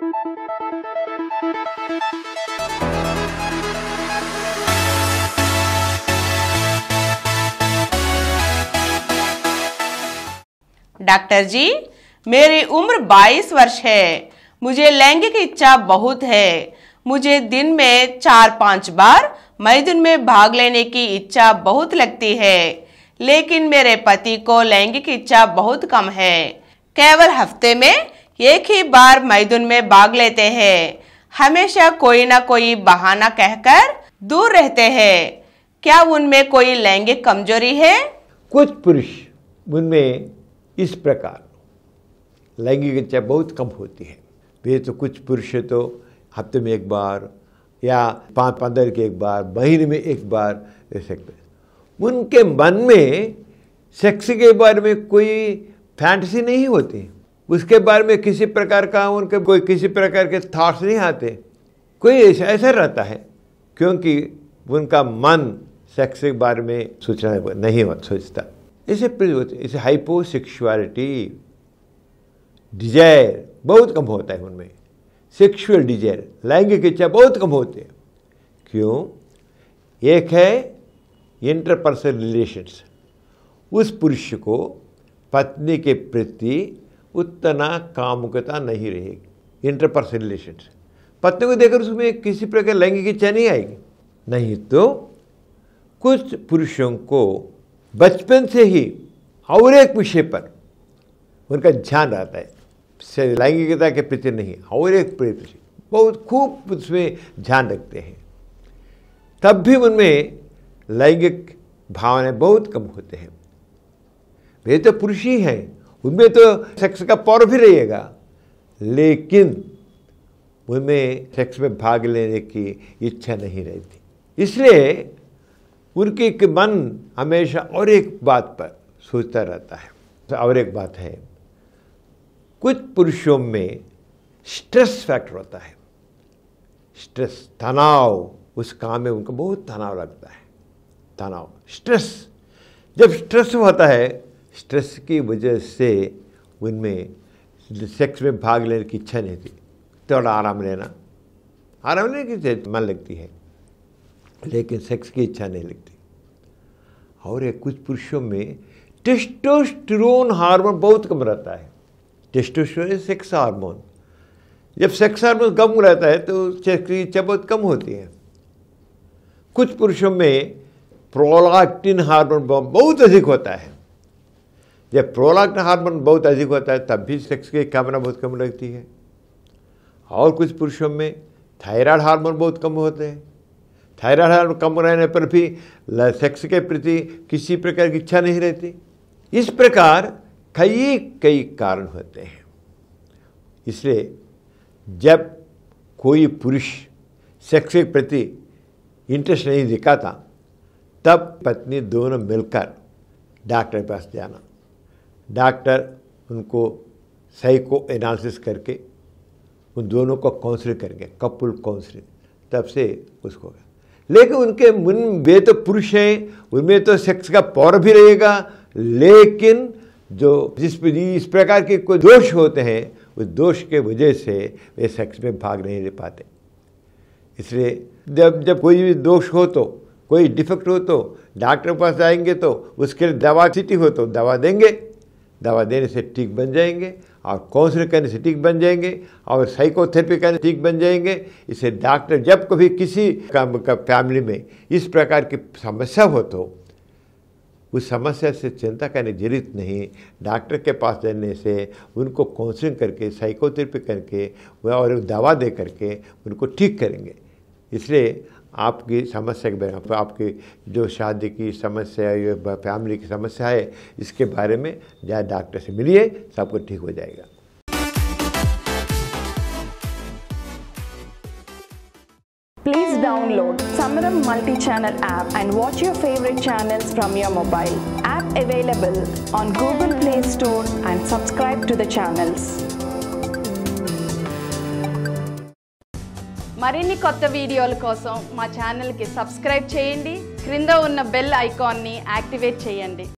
doctor जी मेरी उम्र 22 वर्ष है मुझे लैंगिक इच्छा बहुत है मुझे दिन में चार पांच बार मैदुन में भाग लेने की इच्छा बहुत लगती है लेकिन मेरे पति को लैंगिक इच्छा बहुत कम है केवल हफ्ते में एक ही बार मैदान में भाग लेते हैं हमेशा कोई ना कोई बहाना कहकर दूर रहते हैं क्या उनमें कोई लैंगिक कमजोरी है कुछ पुरुष उनमें इस प्रकार लैंगिक इच्छा बहुत कम होती है वे तो कुछ पुरुष तो हफ्ते में एक बार या पाँच पंद्रह के एक बार महीने में एक बार ऐसे उनके मन में सेक्स के बारे में कोई फैंटसी नहीं होती उसके बारे में किसी प्रकार का उनके कोई किसी प्रकार के थॉट्स नहीं आते कोई ऐसा ऐसा रहता है क्योंकि उनका मन सेक्स के बारे में सोचना नहीं सोचता इसे इसे हाइपोसेक्सुअलिटी डिजायर बहुत कम होता है उनमें सेक्सुअल डिजायर लैंगिक इच्छा बहुत कम होते हैं क्यों एक है इंटरपर्सनल रिलेशंस उस पुरुष को पत्नी के प्रति उतना कामुकता नहीं रहेगी इंटरपर्सनल रिलेशन पत्नी को देखकर उसमें किसी प्रकार लैंगिक इच्छा नहीं आएगी नहीं तो कुछ पुरुषों को बचपन से ही और एक विषय पर उनका ध्यान रहता है लैंगिकता के प्रति नहीं और एक प्रति बहुत खूब उसमें ध्यान रखते हैं तब भी उनमें लैंगिक भावनाएं बहुत कम होते हैं वे तो पुरुष ही हैं उनमें तो सेक्स का पौर भी रहेगा लेकिन उनमें सेक्स में भाग लेने की इच्छा नहीं रहती इसलिए उनके मन हमेशा और एक बात पर सोचता रहता है तो और एक बात है कुछ पुरुषों में स्ट्रेस फैक्टर होता है स्ट्रेस तनाव उस काम में उनको बहुत तनाव लगता है तनाव स्ट्रेस जब स्ट्रेस होता है स्ट्रेस की वजह से उनमें सेक्स में भाग लेने की इच्छा नहीं थी थोड़ा आराम लेना आराम लेने की तो मन लगती है लेकिन सेक्स की इच्छा नहीं लगती और ये कुछ पुरुषों में टेस्टोस्टेरोन हार्मोन बहुत कम रहता है टेस्टोस्टेरोन सेक्स हार्मोन जब सेक्स हार्मोन कम रहता है तो सेक्स की इच्छा बहुत कम होती है कुछ पुरुषों में प्रोलाक्टिन हार्मोन बहुत अधिक होता है जब प्रोलाक्ट हार्मोन बहुत अधिक होता है तब भी सेक्स की कामना बहुत कम लगती है और कुछ पुरुषों में थायराइड हार्मोन बहुत कम होते हैं थायराइड हार्मोन कम रहने पर भी सेक्स के प्रति किसी प्रकार की इच्छा नहीं रहती इस प्रकार कई कई कारण होते हैं इसलिए जब कोई पुरुष सेक्स के प्रति इंटरेस्ट नहीं दिखाता तब पत्नी दोनों मिलकर डॉक्टर के पास जाना डॉक्टर उनको साइको एनालिसिस करके उन दोनों को काउंसलिंग करेंगे कपुल काउंसलिंग तब से उसको लेकिन उनके मन वे तो पुरुष हैं उनमें तो सेक्स का पौर भी रहेगा लेकिन जो जिस इस प्रकार के कोई दोष होते हैं उस दोष के वजह से वे सेक्स में भाग नहीं ले पाते इसलिए जब जब कोई भी दोष हो तो कोई डिफेक्ट हो तो डॉक्टर के पास जाएंगे तो उसके लिए दवा चिटी हो तो दवा देंगे दवा देने से ठीक बन जाएंगे और काउंसलिंग करने से ठीक बन जाएंगे और साइकोथेरेपी करने से ठीक बन जाएंगे इसे डॉक्टर जब कभी किसी काम का फैमिली में इस प्रकार की समस्या हो तो उस समस्या से चिंता करने जरूरत नहीं डॉक्टर के पास जाने से उनको काउंसलिंग करके साइकोथेरेपी करके और दवा दे करके उनको ठीक करेंगे इसलिए आपकी समस्या के बारे आपकी जो शादी की समस्या या फैमिली की समस्या है इसके बारे में जाए डॉक्टर से मिलिए सब कुछ ठीक हो जाएगा प्लीज डाउनलोड समरम multi channel app and watch your favourite channel from your mobile app available on Google Play Store and subscribe to the channels మరిన్ని కొత్త వీడియోల కోసం మా ఛానల్కి సబ్స్క్రైబ్ చేయండి క్రింద ఉన్న బెల్ ఐకాన్ని యాక్టివేట్ చేయండి